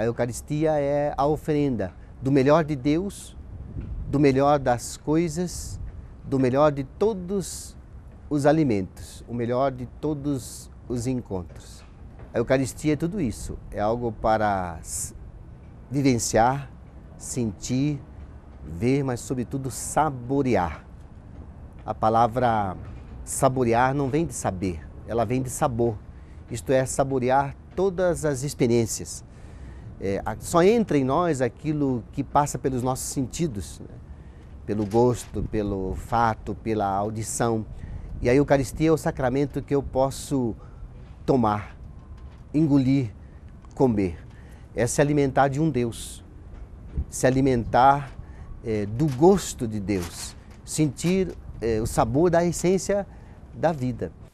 A Eucaristia é a oferenda do melhor de Deus, do melhor das coisas, do melhor de todos os alimentos, o melhor de todos os encontros. A Eucaristia é tudo isso, é algo para vivenciar, sentir, ver, mas sobretudo saborear. A palavra saborear não vem de saber, ela vem de sabor, isto é, saborear todas as experiências é, só entra em nós aquilo que passa pelos nossos sentidos, né? pelo gosto, pelo fato, pela audição. E a Eucaristia é o sacramento que eu posso tomar, engolir, comer. É se alimentar de um Deus, se alimentar é, do gosto de Deus, sentir é, o sabor da essência da vida.